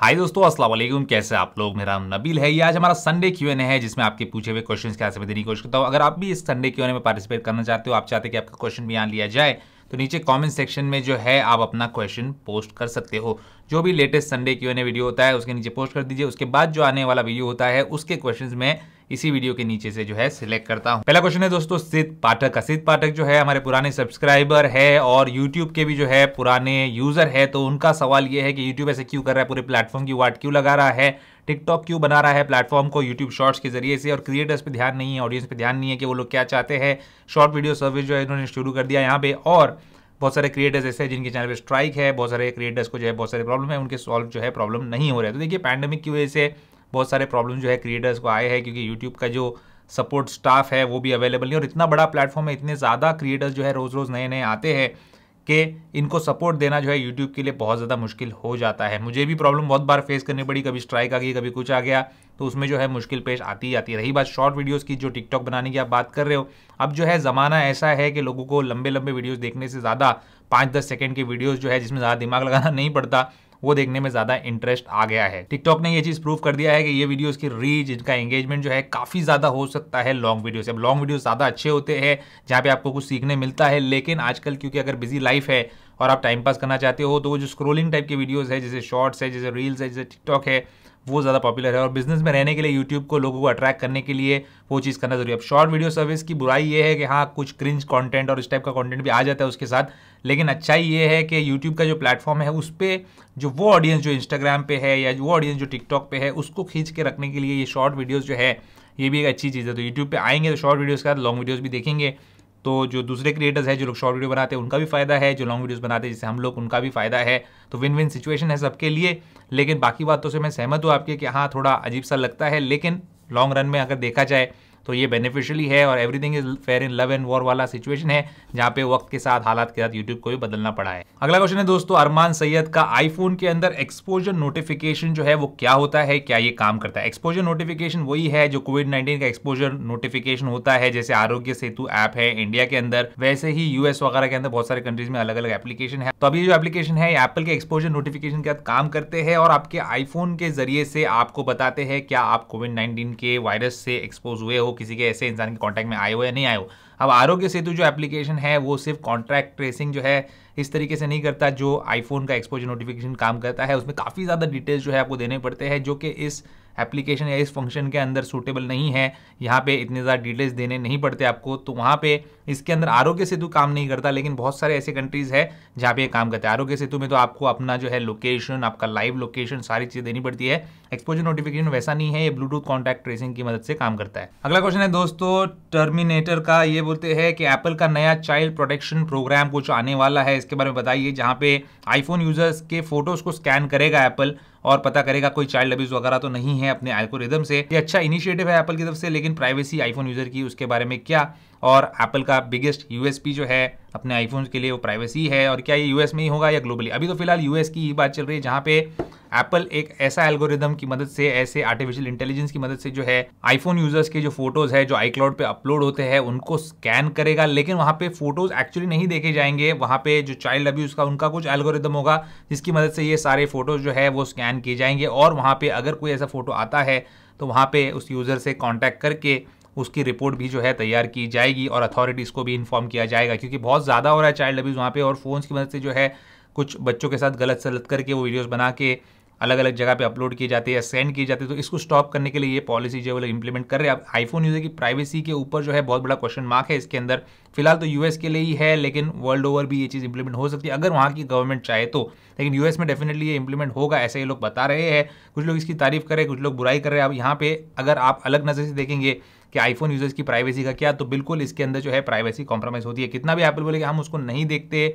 हाय दोस्तों अस्सलाम वालेकुम कैसे आप लोग मेरा नाम नबील है ये आज हमारा संडे क्यू एन है जिसमें आपके पूछे हुए क्वेश्चन के आंसर में देने की कोशिश करता हूँ अगर आप भी इस संडे क्यू एन में पार्टिसिपेट करना चाहते हो आप चाहते हैं कि आपका क्वेश्चन भी यहाँ लिया जाए तो नीचे कमेंट सेक्शन में जो है आप अपना क्वेश्चन पोस्ट कर सकते हो जो भी लेटेस्ट संडे की ओने वीडियो होता है उसके नीचे पोस्ट कर दीजिए उसके बाद जो आने वाला वीडियो होता है उसके क्वेश्चन में इसी वीडियो के नीचे से जो है सिलेक्ट करता हूँ पहला क्वेश्चन है दोस्तों सिद्ध पाठक का सिद्ध पाठक जो है हमारे पुराने सब्सक्राइबर है और यूट्यूब के भी जो है पुराने यूजर है तो उनका सवाल यह है कि यूट्यूब ऐसे क्यों कर रहा है पूरे प्लेटफॉर्म की वाट क्यों लगा रहा है टिकटॉक क्यों बना रहा है प्लेटफॉर्म को यूट्यूब शॉर्ट्स के जरिए से और क्रिएटर्स पे ध्यान नहीं है ऑडियंस पे ध्यान नहीं है कि वो लोग क्या चाहते हैं शॉर्ट वीडियो सर्विस जो है इन्होंने शुरू कर दिया यहाँ पे और बहुत सारे क्रिएटर्स ऐसे हैं जिनके चैनल पे स्ट्राइक है बहुत सारे क्रिएटर्स को जो है बहुत सारे प्रॉब्लम है उनके सॉल्व जो है प्रॉब्लम नहीं हो रहा है तो देखिए पैंडमिक की वजह से बहुत सारे प्रॉब्लम जो है क्रिएटर्स को आए हैं क्योंकि यूट्यूब का जो सपोर्ट स्टाफ है वो भी अवेलेबल नहीं और इतना बड़ा प्लेटफॉर्म है इतने ज़्यादा क्रिएटर्स जो है रोज़ रोज़ नए नए आते हैं कि इनको सपोर्ट देना जो है यूट्यूब के लिए बहुत ज़्यादा मुश्किल हो जाता है मुझे भी प्रॉब्लम बहुत बार फेस करनी पड़ी कभी स्ट्राइक आ गई कभी कुछ आ गया तो उसमें जो है मुश्किल पेश आती ही आती है रही बात शॉर्ट वीडियोस की जो टिकटॉक बनाने की आप बात कर रहे हो अब जो है ज़माना ऐसा है कि लोगों को लंबे लंबे वीडियोज़ देखने से ज़्यादा पाँच दस सेकेंड की वीडियोज़ जो है जिसमें ज़्यादा दिमाग लगाना नहीं पड़ता वो देखने में ज्यादा इंटरेस्ट आ गया है टिकटॉक ने ये चीज प्रूव कर दिया है कि ये वीडियो की रीच इनका एंगेजमेंट जो है काफी ज्यादा हो सकता है लॉन्ग वीडियो से अब लॉन्ग वीडियो ज्यादा अच्छे होते हैं जहां पे आपको कुछ सीखने मिलता है लेकिन आजकल क्योंकि अगर बिजी लाइफ है और आप टाइम पास करना चाहते हो तो वो जो स्क्रोलिंग टाइप के वीडियोज है जैसे शॉर्ट्स है जैसे रील्स है जैसे टिकटॉक है वो ज़्यादा पॉपुलर है और बिजनेस में रहने के लिए यूट्यूब को लोगों को अट्रैक्ट करने के लिए वो चीज़ करना जरूरी है अब शॉर्ट वीडियो सर्विस की बुराई ये है कि हाँ कुछ क्रिंज कंटेंट और इस टाइप का कंटेंट भी आ जाता है उसके साथ लेकिन अच्छाई ये है कि यूट्यूब का जो प्लेटफॉर्म है उस पर जो वो ऑडियंस जो इंस्टाग्राम पे है या वो ऑडियंस जो टिकटॉक पे है उसको खींच के रखने के लिए ये शॉर्ट वीडियोज़ जो है ये भी एक अच्छी चीज़ है तो यूट्यूब पर आएंगे तो शॉर्ट वीडियोज़ के साथ लॉन्ग वीडियोज़ भी देखेंगे तो जो दूसरे क्रिएटर्स हैं जो लोग शॉर्ट वीडियो बनाते हैं उनका भी फायदा है जो लॉन्ग वीडियोस बनाते हैं जैसे हम लोग उनका भी फायदा है तो विन विन सिचुएशन है सबके लिए लेकिन बाकी बातों से मैं सहमत हूँ आपके कि हाँ थोड़ा अजीब सा लगता है लेकिन लॉन्ग रन में अगर देखा जाए तो ये बेनिफिशियली है और everything is fair in love and war वाला सिचुएशन है जहाँ पे वक्त के साथ हालात के साथ यूट्यूब को भी बदलना पड़ा है अगला क्वेश्चन है दोस्तों अरमान सैयद का आईफोन के अंदर एक्सपोजर नोटिफिकेशन जो है वो क्या होता है क्या ये काम करता है एक्सपोजर नोटिफिकेशन वही है जो कोविड नाइन्टीन का एक्सपोजर नोटिफिकेशन होता है जैसे आरोग्य सेतु ऐप है इंडिया के अंदर वैसे ही यूएस वगैरह के अंदर बहुत सारे कंट्रीज में अलग अलग एप्लीकेशन है तो अभी जो एप्लीकेशन है एप्पल के एक्सपोजर नोटिफिकेशन के साथ काम करते हैं और आपके आईफोन के जरिए से आपको बताते हैं क्या आप कोविड नाइन्टीन के वायरस से एक्सपोज हुए हो किसी के ऐसे इंसान के कॉन्टैक्ट में आए हो या नहीं आए हो अब आरोग्य सेतु जो एप्लीकेशन है वो सिर्फ कॉन्ट्रैक्ट ट्रेसिंग जो है इस तरीके से नहीं करता जो आईफोन का एक्सपोजर नोटिफिकेशन काम करता है उसमें काफ़ी ज़्यादा डिटेल्स जो है आपको देने पड़ते हैं जो कि इस एप्लीकेशन या इस फंक्शन के अंदर सूटेबल नहीं है यहाँ पे इतने ज़्यादा डिटेल्स देने नहीं पड़ते आपको तो वहाँ पे इसके अंदर आरोग्य सेतु काम नहीं करता लेकिन बहुत सारे ऐसे कंट्रीज़ है जहाँ पे ये काम करते हैं आरोग्य सेतु में तो आपको अपना जो है लोकेशन आपका लाइव लोकेशन सारी चीज़ देनी पड़ती है एक्सपोजर नोटिफिकेशन वैसा नहीं है ये ब्लूटूथ कॉन्टैक्ट ट्रेसिंग की मदद से काम करता है अगला क्वेश्चन है दोस्तों टर्मिनेटर का ये बोलते हैं कि एप्पल का नया चाइल्ड प्रोटेक्शन प्रोग्राम कुछ आने वाला है इसके बारे में बताइए जहाँ पे आईफोन यूजर्स के फोटोज़ को स्कैन करेगा एप्पल और पता करेगा कोई चाइल्ड अब्यूज वगैरह तो नहीं है अपने रिदम से ये अच्छा इनिशिएटिव है एप्पल की तरफ से लेकिन प्राइवेसी आईफोन यूजर की उसके बारे में क्या और एप्पल का बिगेस्ट यूएसपी जो है अपने आईफोन के लिए वो प्राइवेसी है और क्या ये यूएस में ही होगा या ग्लोबली अभी तो फिलहाल यूएस की ही बात चल रही है जहाँ पे एप्पल एक ऐसा एल्गोरिदम की मदद से ऐसे आर्टिफिशियल इंटेलिजेंस की मदद से जो है आईफोन यूजर्स के जो फोटोज है जो आई क्लाउड पे अपलोड होते हैं उनको स्कैन करेगा लेकिन वहां पे फोटोज एक्चुअली नहीं देखे जाएंगे वहां पे जो चाइल्ड अब्यूज का उनका कुछ एल्गोरिदम होगा जिसकी मदद से ये सारे फोटोज जो है वो स्कैन किए जाएंगे और वहां पे अगर कोई ऐसा फोटो आता है तो वहाँ पे उस यूज़र से कॉन्टैक्ट करके उसकी रिपोर्ट भी जो है तैयार की जाएगी और अथॉरिटीज़ को भी इन्फॉर्म किया जाएगा क्योंकि बहुत ज़्यादा हो रहा है चाइल्ड अब्यूज़ वहाँ पर और फ़ोन की मदद से जो है कुछ बच्चों के साथ गलत सलत करके वो वीडियोज़ बना के अलग अलग जगह पे अपलोड जाते हैं या सेंड किए जाते हैं तो इसको स्टॉप करने के लिए ये पॉलिसी जो है वो इंप्लीमेंट कर रहे हैं अब आईफोन यूज़र की प्राइवेसी के ऊपर जो है बहुत बड़ा क्वेश्चन मार्क है इसके अंदर फिलहाल तो यूएस के लिए ही है लेकिन वर्ल्ड ओवर भी ये चीज़ इंप्लीमेंट हो सकती है अगर वहाँ की गवर्नमेंट चाहे तो लेकिन यूएस में डेफिनेटली ये इंप्लीमेंट होगा ऐसे ये लोग बता रहे हैं कुछ लोग इसकी तारीफ करें कुछ लोग बुराई कर रहे हैं अब यहाँ पर अगर आप अलग नज़र से देखेंगे कि आईफोन यूजर्स की प्राइवेसी का क्या तो बिल्कुल इसके अंदर जो है प्राइवेसी कॉम्प्रोमाइज़ होती है कितना भी एप्पल बोले कि हम उसको नहीं देखते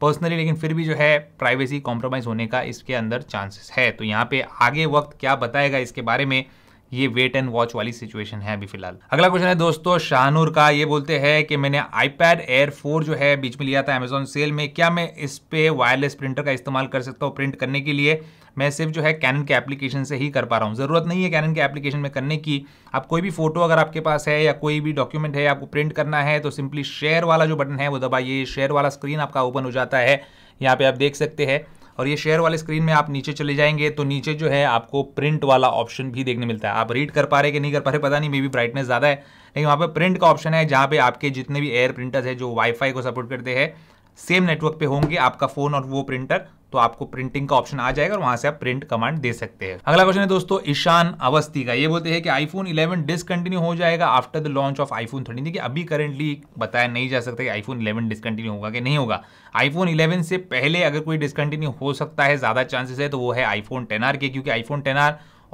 पर्सनली लेकिन फिर भी जो है प्राइवेसी कॉम्प्रोमाइज़ होने का इसके अंदर चांसेस है तो यहाँ पे आगे वक्त क्या बताएगा इसके बारे में ये वेट एंड वॉच वाली सिचुएशन है अभी फिलहाल अगला क्वेश्चन है दोस्तों शाहनूर का ये बोलते हैं कि मैंने आईपैड एयर फोर जो है बीच में लिया था अमेजोन सेल में क्या मैं इस पे वायरलेस प्रिंटर का इस्तेमाल कर सकता हूँ प्रिंट करने के लिए मैं सिर्फ जो है कैनन के एप्लीकेशन से ही कर पा रहा हूँ ज़रूरत नहीं है कैनन के एप्लीकेशन में करने की आप कोई भी फोटो अगर आपके पास है या कोई भी डॉक्यूमेंट है आपको प्रिंट करना है तो सिंपली शेयर वाला जो बटन है वो दबाइए शेयर वाला स्क्रीन आपका ओपन हो जाता है यहाँ पे आप देख सकते हैं और ये शेयर वाले स्क्रीन में आप नीचे चले जाएंगे तो नीचे जो है आपको प्रिंट वाला ऑप्शन भी देखने मिलता है आप रीड कर पा रहे कि नहीं कर पा रहे पता नहीं मे बी ब्राइटनेस ज़्यादा है लेकिन वहाँ पर प्रिंट का ऑप्शन है जहाँ पे आपके जितने भी एयर प्रिंटर्स है जो वाईफाई को सपोर्ट करते हैं सेम नेटवर्क पे होंगे आपका फोन और वो प्रिंटर तो आपको प्रिंटिंग का ऑप्शन आ जाएगा और वहां से आप प्रिंट कमांड दे सकते हैं अगला क्वेश्चन है दोस्तों ईशान अवस्थी का ये बोलते हैं कि आईफोन 11 डिसकंटिन्यू हो जाएगा after the launch of iPhone thirteen देखिए अभी करेंटली बताया नहीं जा सकता कि आईफोन 11 डिसकंटिन्यू होगा कि नहीं होगा आईफोन 11 से पहले अगर कोई डिसकंटिन्यू हो सकता है ज्यादा चांसेस है तो वो है आईफोन टेन के क्योंकि iPhone ten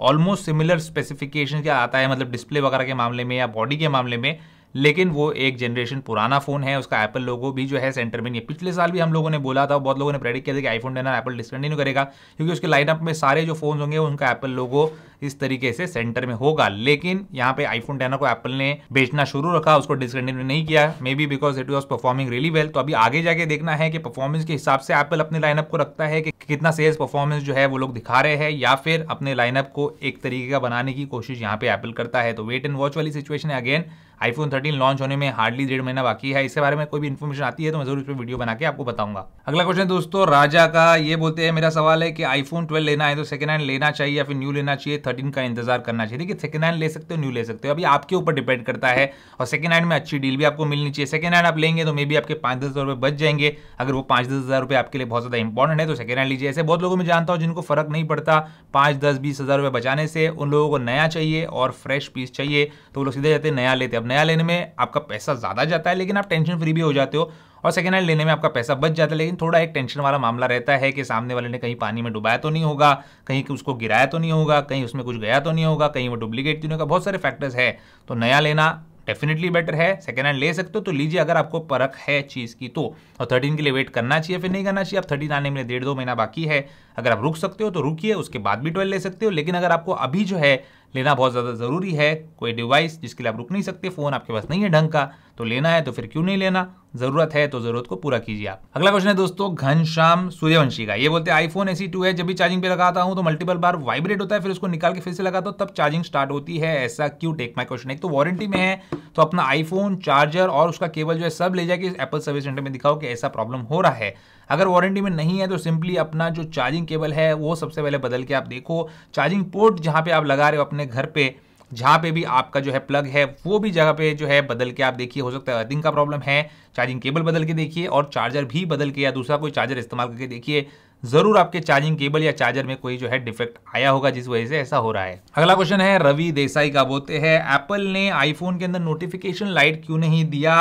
almost similar specification क्या आता है मतलब डिस्प्ले वगैरह के मामले में या बॉडी के मामले में लेकिन वो एक जनरेशन पुराना फोन है उसका एप्पल लोगो भी जो है सेंटर में नहीं है पिछले साल भी हम लोगों ने बोला था बहुत लोगों ने प्रेडिक्ट किया था कि आईफोन टेन एप्पल डिसकंटिन्यू करेगा क्योंकि उसके लाइनअप में सारे जो फोन होंगे उनका एप्पल लोगो इस तरीके से सेंटर में होगा लेकिन यहाँ पे आईफोन टेन को एप्पल ने बेचना शुरू रखा उसको डिसकंटिन्यू नहीं किया maybe because it was performing really well तो अभी आगे जाके देखना है कि परफॉर्मेंस के हिसाब से एप्पल अपने लाइनअप को रखता है कि कितना सेल्स परफॉर्मेंस जो है वो लोग दिखा रहे हैं या फिर अपने लाइनअप को एक तरीके का बनाने की कोशिश यहाँ पे एप्पल करता है तो वेट एंड वॉच वाली सिचुएशन है अगेन आईफोन थर्टीन लॉन्च होने में हार्डली डेढ़ महीना बाकी है इसके बारे में कोई भी इन्फॉर्मेशन आती है तो मैं जरूर उस पर वीडियो बना के आपको बताऊंगा अगला क्वेश्चन दोस्तों राजा का ये बोलते हैं मेरा सवाल है कि आईफोन 12 लेना है तो सेकंड हैंड लेना चाहिए या फिर न्यू लेना चाहिए 13 का इंतजार करना चाहिए देखिए सेकंड हैंड ले सकते हो न्यू ले सकते हो अभी आपके ऊपर डिपेंड करता है और सेकंड हैंड में अच्छी डील भी आपको मिलनी चाहिए सेकंड हैंड आप लेंगे तो मे भी आपके पाँच दस हज़ार बच जाएंगे अगर वो पाँच दस हज़ार आपके लिए बहुत ज़्यादा इंपॉर्टेंट है तो सेकंड हैंड लीजिए ऐसे बहुत लोगों में जानता हूँ जिनको फर्क नहीं पड़ता पाँच दस बीस हज़ार बचाने से उन लोगों को नया चाहिए और फ्रेश पीस चाहिए तो वो लोग सीधे जाते नया लेते अब नया लेने में आपका पैसा ज़्यादा जाता है लेकिन आप टेंशन फ्री भी हो जाते हो और सेकेंड हैंड लेने में आपका पैसा बच जाता है लेकिन थोड़ा एक टेंशन वाला मामला रहता है कि सामने वाले ने कहीं पानी में डुबाया तो नहीं होगा कहीं उसको गिराया तो नहीं होगा कहीं उसमें कुछ गया तो नहीं होगा कहीं वो डुप्लीकेट तो नहीं होगा बहुत सारे फैक्टर्स है तो नया लेना डेफिनेटली बेटर है सेकेंड हैंड ले सकते हो तो लीजिए अगर आपको परख है चीज़ की तो और थर्टीन के लिए वेट करना चाहिए फिर नहीं करना चाहिए आप थर्टीन आने में डेढ़ दो महीना बाकी है अगर आप रुक सकते हो तो रुकिए उसके बाद भी ट्वेल्व ले सकते हो लेकिन अगर आपको अभी जो है लेना बहुत ज़्यादा ज़रूरी है कोई डिवाइस जिसके लिए आप रुक नहीं सकते फ़ोन आपके पास नहीं है ढंग का तो लेना है तो फिर क्यों नहीं लेना ज़रूरत है तो ज़रूरत को पूरा कीजिए आप अगला क्वेश्चन है दोस्तों घनश्याम सूर्यवंशी का ये बोलते हैं आईफोन ऐसी टू है जब भी चार्जिंग पे लगाता हूँ तो मल्टीपल बार वाइब्रेट होता है फिर उसको निकाल के फिर से लगाता हूँ तब चार्जिंग स्टार्ट होती है ऐसा क्यों टेक माई क्वेश्चन एक तो वारंटी में है तो अपना आईफोन चार्जर और उसका केबल जो है सब ले जाके एप्पल सर्विस सेंटर में दिखाओ कि ऐसा प्रॉब्लम हो रहा है अगर वारंटी में नहीं है तो सिंपली अपना जो चार्जिंग केबल है वो सबसे पहले बदल के आप देखो चार्जिंग पोर्ट जहाँ पे आप लगा रहे हो अपने घर पे जहाँ पे भी आपका जो है प्लग है वो भी जगह पे जो है बदल के आप देखिए हो सकता है अर्थिंग का प्रॉब्लम है चार्जिंग केबल बदल के देखिए और चार्जर भी बदल के या दूसरा कोई चार्जर इस्तेमाल करके देखिए जरूर आपके चार्जिंग केबल या चार्जर में कोई जो है डिफेक्ट आया होगा जिस वजह से ऐसा हो रहा है अगला क्वेश्चन है रवि देसाई का बोलते हैं एप्पल ने आईफोन के अंदर नोटिफिकेशन लाइट क्यों नहीं दिया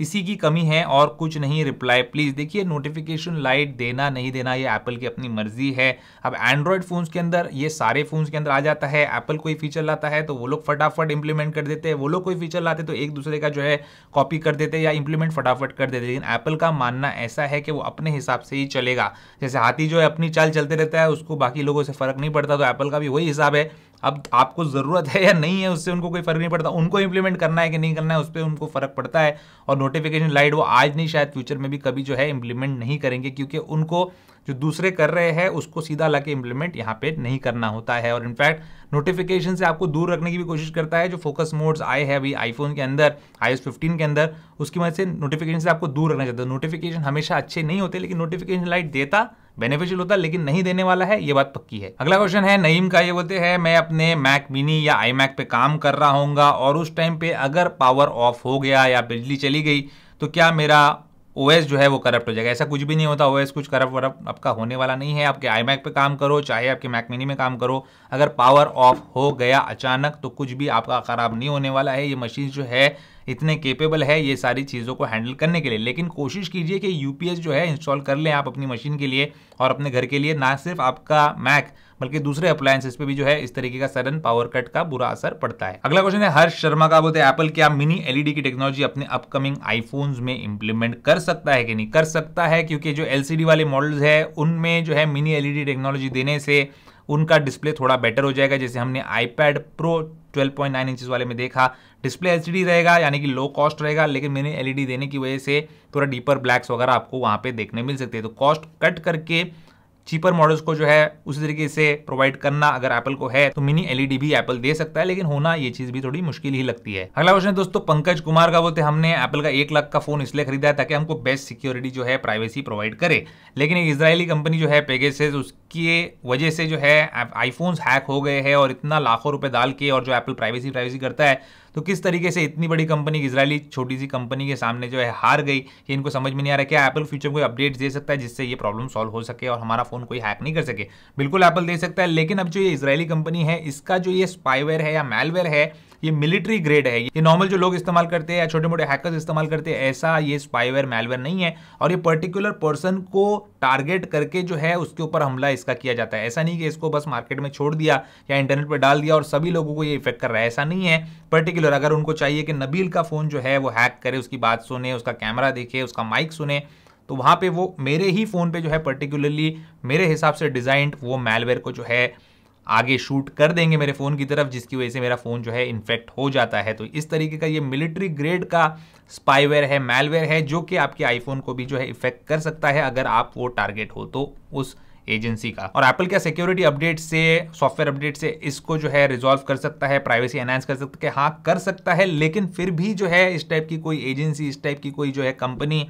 इसी की कमी है और कुछ नहीं रिप्लाई प्लीज़ देखिए नोटिफिकेशन लाइट देना नहीं देना ये एप्पल की अपनी मर्जी है अब एंड्रॉयड फ़ोन्स के अंदर ये सारे फ़ोन्स के अंदर आ जाता है एप्पल कोई फीचर लाता है तो वो लोग फटाफट इंप्लीमेंट कर देते हैं वो लोग कोई फीचर लाते तो एक दूसरे का जो है कॉपी कर देते या इंप्लीमेंट फटाफट कर देते लेकिन एप्पल का मानना ऐसा है कि वो अपने हिसाब से ही चलेगा जैसे हाथी जो है अपनी चाल चलते रहता है उसको बाकी लोगों से फ़र्क नहीं पड़ता तो एप्पल का भी वही हिसाब है अब आपको ज़रूरत है या नहीं है उससे उनको कोई फ़र्क नहीं पड़ता उनको इम्प्लीमेंट करना है कि नहीं करना है उस पर उनको फ़र्क पड़ता है और नोटिफिकेशन लाइट वो आज नहीं शायद फ्यूचर में भी कभी जो है इम्प्लीमेंट नहीं करेंगे क्योंकि उनको जो दूसरे कर रहे हैं उसको सीधा ला के इम्प्लीमेंट यहाँ पे नहीं करना होता है और इनफैक्ट नोटिफिकेशन से आपको दूर रखने की भी कोशिश करता है जो फोकस मोड्स आए हैं अभी आईफोन के अंदर आई एस फिफ्टीन के अंदर उसकी वजह से नोटिफिकेशन से आपको दूर रखना चाहता है नोटिफिकेशन हमेशा अच्छे नहीं होते लेकिन नोटिफिकेशन लाइट देता बेनिफिशियल होता है लेकिन नहीं देने वाला है ये बात पक्की है अगला क्वेश्चन है नईम का ये बोलते हैं मैं अपने मैक मिनी या आई मैक पे काम कर रहा हूँ और उस टाइम पे अगर पावर ऑफ हो गया या बिजली चली गई तो क्या मेरा ओएस जो है वो करप्ट हो जाएगा ऐसा कुछ भी नहीं होता ओ कुछ करप्ट वरप्ट आपका होने वाला नहीं है आपके आई मैक पे काम करो चाहे आपके मैक मिनी में काम करो अगर पावर ऑफ हो गया अचानक तो कुछ भी आपका खराब नहीं होने वाला है ये मशीन जो है इतने केपेबल है ये सारी चीज़ों को हैंडल करने के लिए लेकिन कोशिश कीजिए कि यू जो है इंस्टॉल कर लें आप अपनी मशीन के लिए और अपने घर के लिए ना सिर्फ आपका मैक बल्कि दूसरे अप्लायंसेस पे भी जो है इस तरीके का सडन पावर कट का बुरा असर पड़ता है अगला क्वेश्चन है हर्ष शर्मा का बोलते हैं एप्पल क्या मिनी एलईडी की टेक्नोलॉजी e अपने अपकमिंग आईफोन्स में इंप्लीमेंट कर सकता है कि नहीं कर सकता है क्योंकि जो एलसीडी वाले मॉडल्स है उनमें जो है मिनी एलईडी टेक्नोलॉजी देने से उनका डिस्प्ले थोड़ा बेटर हो जाएगा जैसे हमने आईपैड प्रो 12.9 पॉइंट इंचज वाले में देखा डिस्प्ले एच रहेगा यानी कि लो कॉस्ट रहेगा लेकिन मैंने एलईडी e देने की वजह से थोड़ा डीपर ब्लैक्स वगैरह आपको वहाँ पे देखने मिल सकते हैं तो कॉस्ट कट करके चीपर मॉडल्स को जो है उसी तरीके से प्रोवाइड करना अगर एप्पल को है तो मिनी एलईडी भी एप्पल दे सकता है लेकिन होना ये चीज भी थोड़ी मुश्किल ही लगती है अगला क्वेश्चन दोस्तों पंकज कुमार का बोलते हमने एप्पल का एक लाख का फोन इसलिए खरीदा है ताकि हमको बेस्ट सिक्योरिटी जो है प्राइवेसी प्रोवाइड करे लेकिन एक इसराइली कंपनी जो है पेगेसेस उसकी वजह से जो है आईफोन हैक हो गए हैं और इतना लाखों रुपए डाल के और जो एप्पल प्राइवेसी प्राइवेसी करता है तो किस तरीके से इतनी बड़ी कंपनी इसराइली छोटी सी कंपनी के सामने जो है हार गई ये इनको समझ में नहीं आ रहा क्या एप्पल फ्यूचर कोई अपडेट दे सकता है जिससे ये प्रॉब्लम सॉल्व हो सके और हमारा फोन कोई हैक नहीं कर सके बिल्कुल एप्पल दे सकता है लेकिन अब जो ये इसराइली कंपनी है इसका जो ये स्पाईवेयर है या मेलवेयर है ये मिलिट्री ग्रेड है ये नॉर्मल जो लोग इस्तेमाल करते हैं या छोटे मोटे हैकर्स इस्तेमाल करते हैं ऐसा ये स्पाईवेयर मेलवेयर नहीं है और ये पर्टिकुलर पर्सन को टारगेट करके जो है उसके ऊपर हमला इसका किया जाता है ऐसा नहीं कि इसको बस मार्केट में छोड़ दिया या इंटरनेट पर डाल दिया और सभी लोगों को ये इफेक्ट कर रहा है ऐसा नहीं है पर्टिकुलर अगर उनको चाहिए कि नबील का फ़ोन जो है वो हैक करे उसकी बात सुने उसका कैमरा देखे उसका माइक सुने तो वहाँ पे वो मेरे ही फ़ोन पे जो है पर्टिकुलरली मेरे हिसाब से डिज़ाइंड वो मेलवेयर को जो है आगे शूट कर देंगे मेरे फ़ोन की तरफ जिसकी वजह से मेरा फ़ोन जो है इन्फेक्ट हो जाता है तो इस तरीके का ये मिलिट्री ग्रेड का स्पाईवेयर है मेलवेयर है जो कि आपके आईफोन को भी जो है इफेक्ट कर सकता है अगर आप वो टारगेट हो तो उस एजेंसी का और एप्पल क्या सिक्योरिटी अपडेट से सॉफ्टवेयर अपडेट से इसको जो है रिजॉल्व कर सकता है प्राइवेसी एनहांस कर सकता है हाँ कर सकता है लेकिन फिर भी जो है इस टाइप की कोई एजेंसी इस टाइप की कोई जो है कंपनी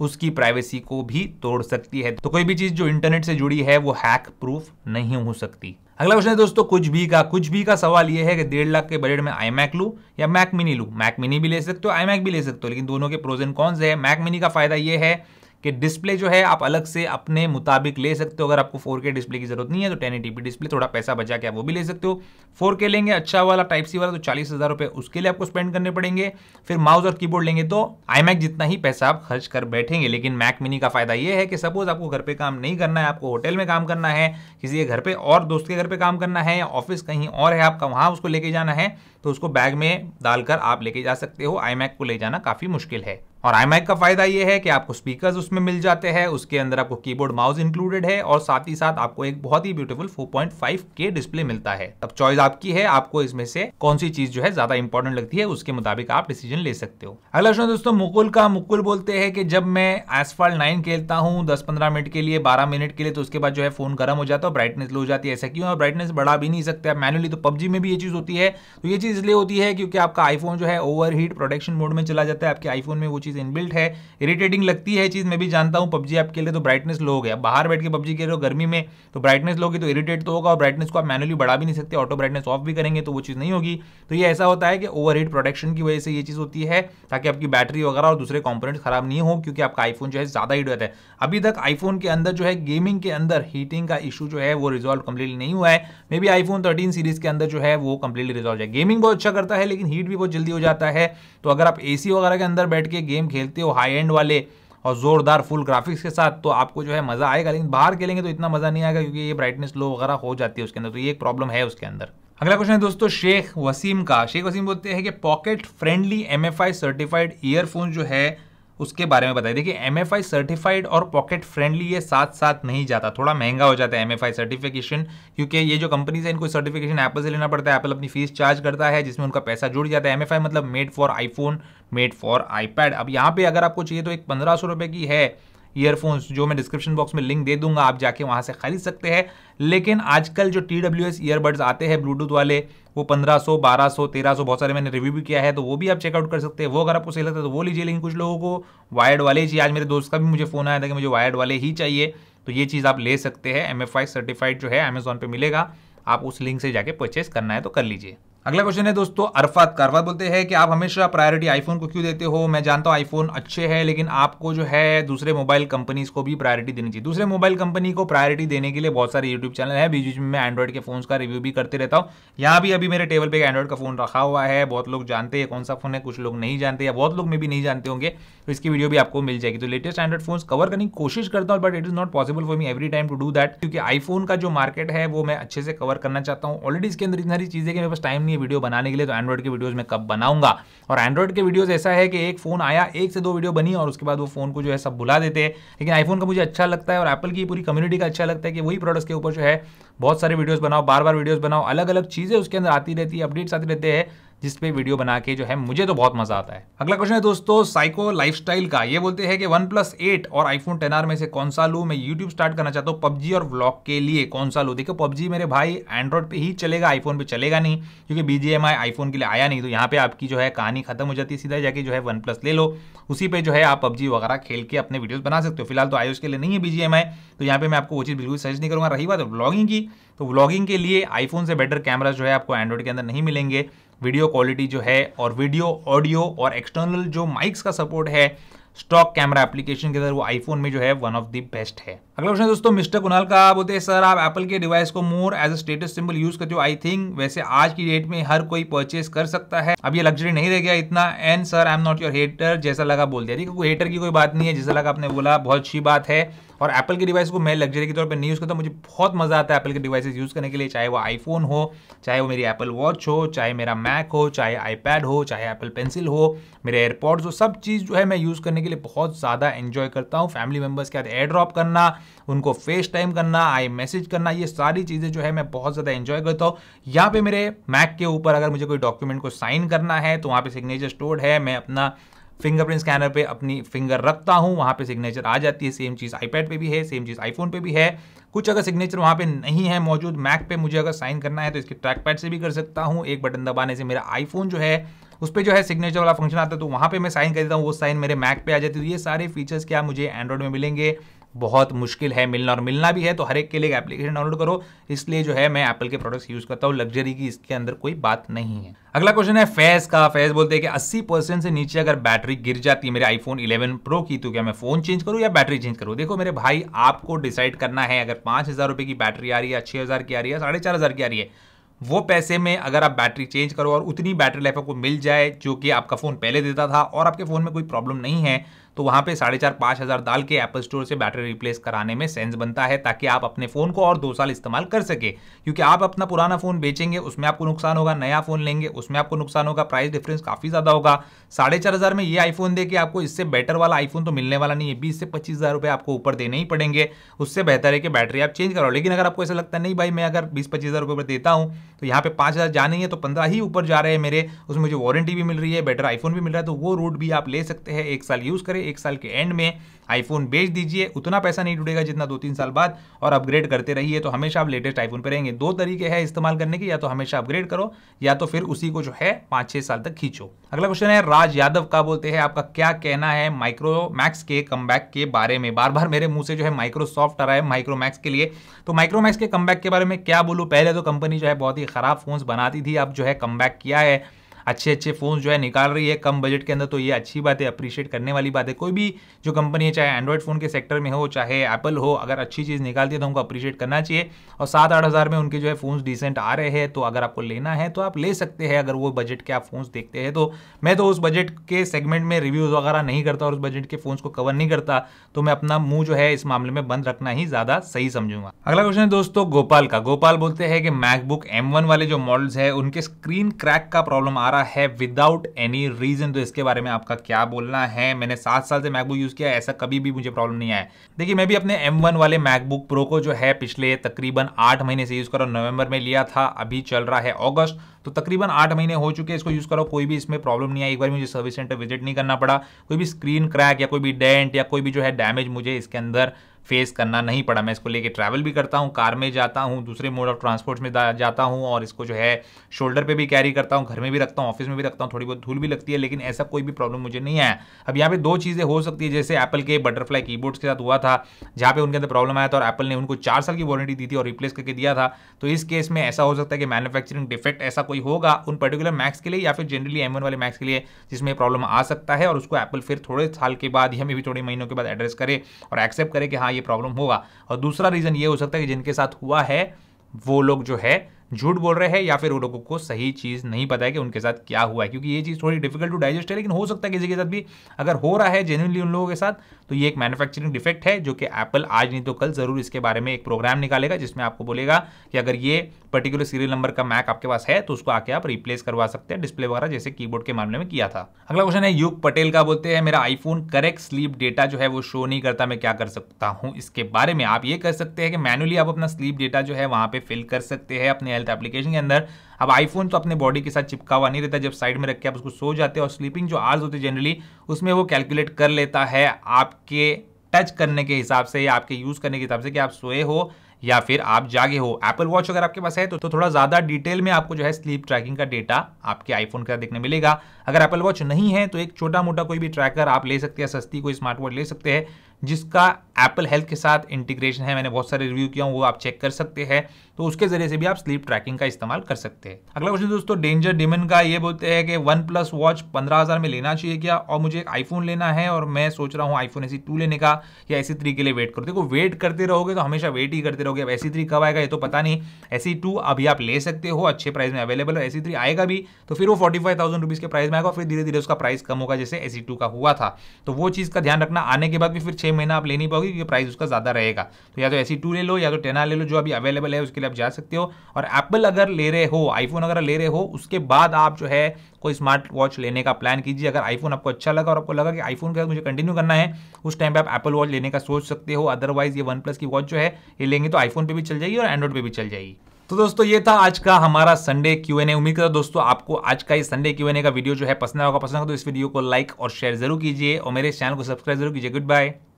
उसकी प्राइवेसी को भी तोड़ सकती है तो कोई भी चीज जो इंटरनेट से जुड़ी है वो हैक प्रूफ नहीं हो सकती अगला क्वेश्चन है दोस्तों कुछ भी का कुछ भी का सवाल ये है कि डेढ़ लाख के बजट में आई मैक लू या मैक मिनी लू मैक मिनी भी ले सकते हो आई मैक भी ले सकते हो लेकिन दोनों के प्रोजेन कौन से है मैक मिनी का फायदा यह है कि डिस्प्ले जो है आप अलग से अपने मुताबिक ले सकते हो अगर आपको के डिस्प्ले की जरूरत नहीं है तो पी डिस्प्ले थोड़ा पैसा बचा के आप वो भी ले सकते हो के लेंगे अच्छा वाला टाइप सी वाला तो चालीस हज़ार रुपये उसके लिए आपको स्पेंड करने पड़ेंगे फिर माउस और कीबोर्ड लेंगे तो आई जितना ही पैसा आप खर्च कर बैठेंगे लेकिन मैक मिनी का फायदा ये है कि सपोज आपको घर पर काम नहीं करना है आपको होटल में काम करना है किसी के घर पर और दोस्त के घर पर काम करना है या ऑफिस कहीं और है आपका वहाँ उसको लेके जाना है तो उसको बैग में डालकर आप लेके जा सकते हो आई को ले जाना काफ़ी मुश्किल है और आई का फायदा यह है कि आपको स्पीकर्स उसमें मिल जाते हैं उसके अंदर आपको कीबोर्ड माउस इंक्लूडेड है और साथ ही साथ आपको एक बहुत ही ब्यूटीफुल 4.5 के डिस्प्ले मिलता है अब चॉइस आपकी है आपको इसमें से कौन सी चीज जो है ज्यादा इंपॉर्टेंट लगती है उसके मुताबिक आप डिसीजन ले सकते हो अगला सुनो दोस्तों मुकुल का मुकुल बोलते हैं कि जब मैं एसफॉल्ट नाइन खेलता हूँ दस पंद्रह मिनट के लिए बारह मिनट के लिए तो उसके बाद जो है फोन गर्म हो जाता है ब्राइटनेस लो जाती है ऐसा क्यों और ब्राइटनेस बढ़ा भी नहीं सकते मैनुअली तो पब्जी में भी ये चीज होती है तो ये चीज इसलिए होती है क्योंकि आपका आईफोन जो है ओवर हीट मोड में चला जाता है आपके आईफोन में वो चीज चीज़ इनबिल्ट है इरिटेटिंग लगती है चीज़ मैं भी जानता हूँ पब्जी आपके लिए तो ब्राइटनेस लो हो गया बाहर बैठ के पब्जी खेल रहे हो गर्मी में तो ब्राइटनेस लोगे तो इरिटेट तो होगा और ब्राइटनेस को आप मैनुअली बढ़ा भी नहीं सकते ऑटो ब्राइटनेस ऑफ भी करेंगे तो वो चीज़ नहीं होगी तो ये ऐसा होता है कि ओवर हीट प्रोटेक्शन की वजह से ये चीज़ होती है ताकि आपकी बैटरी वगैरह और दूसरे कॉम्पोनेंट खराब नहीं हो क्योंकि आपका आईफोन जो है ज़्यादा हीट होता है अभी तक आईफोन के अंदर जो है गेमिंग के अंदर हीटिंग का इशू जो है वो रिजॉल्व कंप्लीटली नहीं हुआ है maybe iPhone thirteen series के अंदर जो है वो कंप्लीटली रिजॉल्व है गेमिंग बहुत अच्छा करता है लेकिन हीट भी बहुत जल्दी हो जाता है तो अगर आप एसी वगैरह के अंदर बैठ के गेम गेम खेलते हो हाई एंड वाले और ज़ोरदार फुल ग्राफिक्स के साथ तो आपको जो है मज़ा आएगा लेकिन बाहर खेलेंगे तो इतना मज़ा नहीं आएगा क्योंकि ये ब्राइटनेस लो वगैरह हो जाती है उसके अंदर तो ये एक प्रॉब्लम है उसके अंदर अगला क्वेश्चन है दोस्तों शेख वसीम का शेख वसीम बोलते हैं कि pocket friendly M certified earphone जो है उसके बारे में बताइए देखिए एम सर्टिफाइड और पॉकेट फ्रेंडली ये साथ साथ नहीं जाता थोड़ा महंगा हो जाता है एम एफ आई सर्टिफिकेशन क्योंकि ये जो कंपनीज है इनको सर्टिफिकेशन एप्पल से लेना पड़ता है एप्पल अपनी फीस चार्ज करता है जिसमें उनका पैसा जुड़ जाता है एम मतलब made for iPhone made for iPad अब यहाँ पे अगर आपको चाहिए तो एक पंद्रह सौ रुपये की है ईयरफोन्स जो मैं डिस्क्रिप्शन बॉक्स में लिंक दे दूंगा आप जाके वहाँ से खरीद सकते हैं लेकिन आजकल जो टी डब्ल्यू एस ईयरबड्स आते हैं ब्लूटूथ वाले वो 1500, 1200, 1300 बहुत सारे मैंने रिव्यू भी किया है तो वो भी आप चेकआउट कर सकते हैं वो अगर आपको सही लगता है तो वो लीजिए लेकिन कुछ लोगों को वायर्ड वाले ही चाहिए आज मेरे दोस्त का भी मुझे फ़ोन आया था कि मुझे वायर्ड वाले ही चाहिए तो ये चीज़ आप ले सकते हैं एम सर्टिफाइड जो है अमेजोन पर मिलेगा आप उस लिंक से जाके परचेस करना है तो कर लीजिए अगला क्वेश्चन है दोस्तों अरफात का बोलते हैं कि आप हमेशा प्रायोरिटी आईफोन को क्यों देते हो मैं जानता हूँ आईफोन अच्छे हैं लेकिन आपको जो है दूसरे मोबाइल कंपनीज को भी प्रायोरिटी देनी चाहिए दूसरे मोबाइल कंपनी को प्रायोरिटी देने के लिए बहुत सारे यूट्यूब चैनल है बीच बीच में एंड्रॉइड के फोन का रिव्यू भी करते रहता हूँ यहाँ भी अभी मेरे टेबल पर एक एंड्रॉइड का फोन रखा हुआ है बहुत लोग जानते हैं कौन सा फोन है कुछ लोग नहीं जानते या बहुत लोग में भी नहीं जानते होंगे तो इसकी वीडियो भी आपको मिल जाएगी तो लेटेस्ट एंड्रॉइड फोन कवर करने की कोशिश करता हूँ but it is not possible for me every time to do that क्योंकि आईफोन का जो मार्केट है वो मैं अच्छे से कवर करना चाहता हूँ ऑलरेडी इसके अंदर इतनी सारी चीजें कि मेरे पास टाइम ये वीडियो बनाने के लिए तो एंड्रॉइड के वीडियोज में कब बनाऊंगा और एंड्रॉइड के वीडियोज ऐसा है कि एक फोन आया एक से दो वीडियो बनी और उसके बाद वो फोन को जो है सब भुला देते हैं लेकिन आईफोन का मुझे अच्छा लगता है और एप्पल की पूरी कम्युनिटी का अच्छा लगता है कि वही प्रोडक्ट्स के ऊपर जो है बहुत सारे वीडियोज बनाओ बार बार वीडियोज बनाओ अलग अलग चीज़ें उसके अंदर आती रहती है अपडेट्स आते रहते हैं जिसपे वीडियो बना के जो है मुझे तो बहुत मजा आता है अगला क्वेश्चन है दोस्तों साइको लाइफस्टाइल का ये बोलते हैं कि वन प्लस एट और आईफोन टेन आर में से कौन सा लू मैं यूट्यूब स्टार्ट करना चाहता हूँ पबजी और व्लॉग के लिए कौन सा लू देखो पबजी मेरे भाई एंड्रॉइड पे ही चलेगा आईफोन पे चलेगा नहीं क्योंकि बीजीएमआई आईफोन के लिए आया नहीं तो यहाँ पे आपकी जो है कहानी खत्म हो जाती है सीधा जाके जो है वन प्लस ले लो उसी पर जो है आप पबजी वगैरह खेल के अपने वीडियोज बना सकते हो फिलहाल तो आयुष के लिए नहीं है बीजीएमआई तो यहाँ पे मैं आपको वो चीज़ बिल्कुल सजेस्ट नहीं करूँगा रही बात व्लॉगिंग की तो व्लॉगिंग के लिए आईफोन से बेटर कैमरा जो है आपको एंड्रॉइड के अंदर नहीं मिलेंगे वीडियो क्वालिटी जो है और वीडियो ऑडियो और एक्सटर्नल जो माइक्स का सपोर्ट है स्टॉक कैमरा एप्लीकेशन के अंदर वो आईफोन में जो है वन ऑफ द बेस्ट है अगला क्वेश्चन दोस्तों मिस्टर कुणाल का बोलते हैं सर आप एप्पल के डिवाइस को more as a status symbol use करते हो आई थिंक वैसे आज की डेट में हर कोई परचेस कर सकता है अब ये लग्जरी नहीं रह गया इतना and sir I am not your hater जैसा लगा बोल दिया ठीक है हेटर की कोई बात नहीं है जैसा लगा आपने बोला बहुत अच्छी बात है और एप्पल के डिवाइस को मैं लग्जरी के तौर पर नहीं यूज़ करता मुझे बहुत मज़ा आता है एप्पल के डिवाइस यूज़ करने के लिए चाहे वो आईफोन हो चाहे वो मेरी एप्पल वॉच हो चाहे मेरा मैक हो चाहे आईपैड हो चाहे एप्पल पेंसिल हो मेरे एयरपॉड्स हो सब चीज़ जो है मैं यूज़ करने के लिए बहुत ज़्यादा एन्जॉय करता हूँ फैमिली मेम्बर्स के साथ एयर ड्रॉप करना उनको फेस टाइम करना आई मैसेज करना ये सारी चीज़ें जो है मैं बहुत ज़्यादा एंजॉय करता हूँ यहाँ पे मेरे मैक के ऊपर अगर मुझे कोई डॉक्यूमेंट को साइन करना है तो वहाँ पे सिग्नेचर स्टोर्ड है मैं अपना फिंगरप्रिंट स्कैनर पे अपनी फिंगर रखता हूँ वहाँ पे सिग्नेचर आ जाती है सेम चीज़ आईपैड पे भी है सेम चीज़ आईफोन पे भी है कुछ अगर सिग्नेचर वहाँ पे नहीं है मौजूद मैक पे मुझे अगर साइन करना है तो इसके ट्रैक पैड से भी कर सकता हूँ एक बटन दबाने से मेरा आईफोन जो है उस पर जो है सिग्नेचर वाला फंक्शन आता है तो वहाँ पर मैं साइन कर देता हूँ वो साइन मेरे मैक पे आ जाती है तो ये सारे फीचर्स क्या मुझे एंड्रॉइड में मिलेंगे बहुत मुश्किल है मिलना और मिलना भी है तो हर एक के लिए एक एप्लीकेशन डाउनलोड करो इसलिए जो है मैं एप्पल के प्रोडक्ट्स यूज करता हूँ लग्जरी की इसके अंदर कोई बात नहीं है अगला क्वेश्चन है फैज का फैज बोलते हैं कि अस्सी परसेंट से नीचे अगर बैटरी गिर जाती है मेरे आईफोन इलेवन प्रो की तो क्या मैं फोन चेंज करूँ या बैटरी चेंज करूँ देखो मेरे भाई आपको डिसाइड करना है अगर पाँच हज़ार रुपये की बैटरी आ रही है छः हज़ार की आ रही है साढ़े चार हज़ार की आ रही है वो पैसे में अगर आप बैटरी चेंज करो और उतनी बैटरी लाइफ आपको मिल जाए जो कि आपका फ़ोन पहले देता था और आपके फ़ोन में कोई प्रॉब्लम नहीं है तो वहाँ पे साढ़े चार पाँच हज़ार डाल के एप्पल स्टोर से बैटरी रिप्लेस कराने में सेंस बनता है ताकि आप अपने फ़ोन को और दो साल इस्तेमाल कर सके क्योंकि आप अपना पुराना फ़ोन बेचेंगे उसमें आपको नुकसान होगा नया फ़ोन लेंगे उसमें आपको नुकसान होगा प्राइस डिफरेंस काफ़ी ज़्यादा होगा साढ़े चार हज़ार में ये आईफोन दे के आपको इससे बेटर वाला आईफोन तो मिलने वाला नहीं है बीस से पच्चीस हज़ार रुपये आपको ऊपर देने ही पड़ेंगे उससे बेहतर है कि बैटरी आप चेंज कराओ लेकिन अगर आपको ऐसा लगता है नहीं भाई मैं अगर बीस पच्चीस हज़ार रुपये पर देता हूँ तो यहाँ पे पाँच हज़ार जाने है तो पंद्रह ही ऊपर जा रहे हैं मेरे उसमें मुझे वारंटी भी मिल रही है बेटर आईफोन भी मिल रहा है तो वो रूट भी आप ले सकते हैं एक साल यूज़ करें एक साल के एंड में आईफोन बेच दीजिए उतना पैसा नहीं टूटेगा जितना दो तीन साल बाद और अपग्रेड करते रहिए तो हमेशा आप लेटेस्ट आईफोन पर रहेंगे दो तरीके हैं इस्तेमाल करने के या तो हमेशा अपग्रेड करो या तो फिर उसी को जो है पाँच छः साल तक खींचो अगला क्वेश्चन है राज यादव का बोलते हैं आपका क्या कहना है माइक्रो मैक्स के कम के बारे में बार बार मेरे मुंह से जो है माइक्रोसॉफ्ट आ रहा है माइक्रो मैक्स के लिए तो माइक्रो मैक्स के कम के बारे में क्या बोलूँ पहले तो कंपनी जो है बहुत ही खराब फोन्स बनाती थी अब जो है कम किया है अच्छे अच्छे फ़ोन जो है निकाल रही है कम बजट के अंदर तो ये अच्छी बात है अप्रिशिएट करने वाली बात है कोई भी जो कंपनी है चाहे एंड्रॉयड फ़ोन के सेक्टर में हो चाहे एप्पल हो अगर अच्छी चीज़ निकालती है तो उनको अप्रिशिएट करना चाहिए और सात आठ हज़ार में उनके जो है फ़ोन डिसेंट आ रहे हैं तो अगर आपको लेना है तो आप ले सकते हैं अगर वो बजट के आप फ़ोन्स देखते हैं तो मैं तो उस बजट के सेगमेंट में रिव्यूज़ वगैरह नहीं करता और उस बजट के फोन को कवर नहीं करता तो मैं अपना मुंह जो है इस मामले में बंद रखना ही ज़्यादा सही समझूंगा अगला क्वेश्चन है दोस्तों गोपाल का गोपाल बोलते हैं कि मैकबुक एम वाले जो मॉडल्स है उनके स्क्रीन क्रैक का प्रॉब्लम आ रहा है विदाउट एनी रीजन तो इसके बारे में आपका क्या बोलना है मैंने सात साल से मैकबुक यूज किया ऐसा कभी भी मुझे प्रॉब्लम नहीं आया देखिए मैं भी अपने M1 वाले मैकबुक प्रो को जो है पिछले तकरीबन आठ महीने से यूज करो नवंबर में लिया था अभी चल रहा है ऑगस्ट तो तकरीबन आठ महीने हो चुके हैं इसको यूज़ करो कोई भी इसमें प्रॉब्लम नहीं आई एक बार मुझे सर्विस सेंटर विजिट नहीं करना पड़ा कोई भी स्क्रीन क्रैक या कोई भी डेंट या कोई भी जो है डैमेज मुझे इसके अंदर फेस करना नहीं पड़ा मैं इसको लेके ट्रैवल भी करता हूँ कार में जाता हूँ दूसरे मोड ऑफ ट्रांसपोर्ट में जाता हूँ और इसको जो है शोल्डर पर भी कैरी करता हूँ घर में भी रखता हूँ ऑफिस में भी रखता हूँ थोड़ी बहुत धूल भी लगती है लेकिन ऐसा कोई भी प्रॉब्लम मुझे नहीं आया अब यहाँ पे दो चीज़ें हो सकती है जैसे एप्पल के बटरफ्लाई की के साथ हुआ था जहाँ पे उनके अंदर प्रॉब्लम आया था और एप्पल ने उनको चार साल की वारंटी दी थी और रिप्लेस करके दिया था तो इस केस में ऐसा हो सकता है कि मैनुफैक्चरिंग डिफेक्ट ऐसा कोई होगा उन पर्टिकुलर मैक्स के लिए या फिर जनरली एम वाले मैक्स के लिए जिसमें प्रॉब्लम आ सकता है और उसको एप्पल फिर थोड़े साल के बाद या मे भी थोड़े महीनों के बाद एड्रेस करे और एक्सेप्ट करे कि हाँ ये प्रॉब्लम होगा और दूसरा रीज़न ये हो सकता है कि जिनके साथ हुआ है वो लोग जो है झूठ बोल रहे हैं या फिर वो लोगों को सही चीज़ नहीं पता है कि उनके साथ क्या हुआ है क्योंकि ये चीज़ थोड़ी डिफिकल्ट टू डाइजेस्ट है लेकिन हो सकता है किसी के साथ भी अगर हो रहा है जेन्यूनली उन लोगों के साथ तो ये एक मैन्युफैक्चरिंग डिफेक्ट है जो कि एप्पल आज नहीं तो कल जरूर इसके बारे में एक प्रोग्राम निकालेगा जिसमें आपको बोलेगा कि अगर ये पर्टिकुलर सीरियल नंबर का मैक आपके पास है तो उसको आके आप रिप्लेस करवा सकते हैं डिस्प्ले वगैरह जैसे कीबोर्ड के मामले में किया था अगला क्वेश्चन है युग पटेल का बोलते हैं मेरा आईफोन करेक्ट स्लीप डेटा जो है वो शो नहीं करता मैं क्या कर सकता हूँ इसके बारे में आप ये कर सकते हैं कि मैनुअली आप अपना स्लीप डेटा जो है वहाँ पे फिल कर सकते हैं अपने हेल्थ एप्लीकेशन के अंदर अब आईफोन तो अपने बॉडी के साथ चिपका हुआ नहीं रहता जब साइड में रख के आप उसको सो जाते हैं और स्लीपिंग जो आर्स होते हैं जनरली उसमें वो कैलकुलेट कर लेता है आपके टच करने के हिसाब से या आपके यूज़ करने के हिसाब से कि आप सोए हो या फिर आप जागे हो एप्पल वॉच अगर आपके पास है तो, तो थोड़ा ज़्यादा डिटेल में आपको जो है स्लीप ट्रैकिंग का डेटा आपके आईफोन का देखने मिलेगा अगर एप्पल वॉच नहीं है तो एक छोटा मोटा कोई भी ट्रैकर आप ले सकते हैं सस्ती कोई स्मार्ट वॉच ले सकते हैं जिसका एप्पल हेल्थ के साथ इंटीग्रेशन है मैंने बहुत सारे रिव्यू किया हूँ वो आप चेक कर सकते हैं तो उसके जरिए से भी आप स्लीप ट्रैकिंग का इस्तेमाल कर सकते हैं अगला क्वेश्चन दोस्तों डेंजर डिमन का ये बोलते हैं कि वन प्लस वॉच पंद्रह हज़ार में लेना चाहिए क्या और मुझे एक आईफोन लेना है और मैं सोच रहा हूँ आईफोन एसी टू लेने का या एसी थ्री के लिए वेट करो देखो वेट करते रहोगे तो हमेशा वेट ही करते रहोगे अब ऐसी थ्री कब आएगा ये तो पता नहीं एसी टू अभी आप ले सकते हो अच्छे प्राइस में अवेलेबल है एसी थ्री आएगा भी तो फिर वो फोर्टी फाइव थाउजेंड रुपीज़ के प्राइस में आएगा फिर धीरे धीरे उसका प्राइस कम होगा जैसे एसी टू का हुआ था तो वो चीज़ का ध्यान रखना आने के बाद भी फिर छः ये महीना आप ले नहीं पाओगे क्योंकि प्राइस उसका ज़्यादा रहेगा तो या तो ऐसी टू ले लो या तो टेना ले लो जो अभी अवेलेबल है उसके लिए आप जा सकते हो और एप्पल अगर ले रहे हो आईफोन अगर ले रहे हो उसके बाद आप जो है कोई स्मार्ट वॉच लेने का प्लान कीजिए अगर आईफोन आपको अच्छा लगा और आपको लगा कि आईफोन का मुझे कंटिन्यू करना है उस टाइम पे आप एप्पल वॉच लेने का सोच सकते हो अदरवाइज ये वन प्लस की वॉच जो है ये लेंगे तो आईफोन पे भी चल जाएगी और एंड्रॉइड पे भी चल जाएगी तो दोस्तों ये था आज का हमारा संडे क्यू एन ए उम्मीद करता दोस्तों आपको आज का ये संडे क्यू एन ए का वीडियो जो है पसंद होगा पसंद होगा तो इस वीडियो को लाइक और शेयर जरूर कीजिए और मेरे चैनल को सब्सक्राइब जरूर कीजिए गुड बाय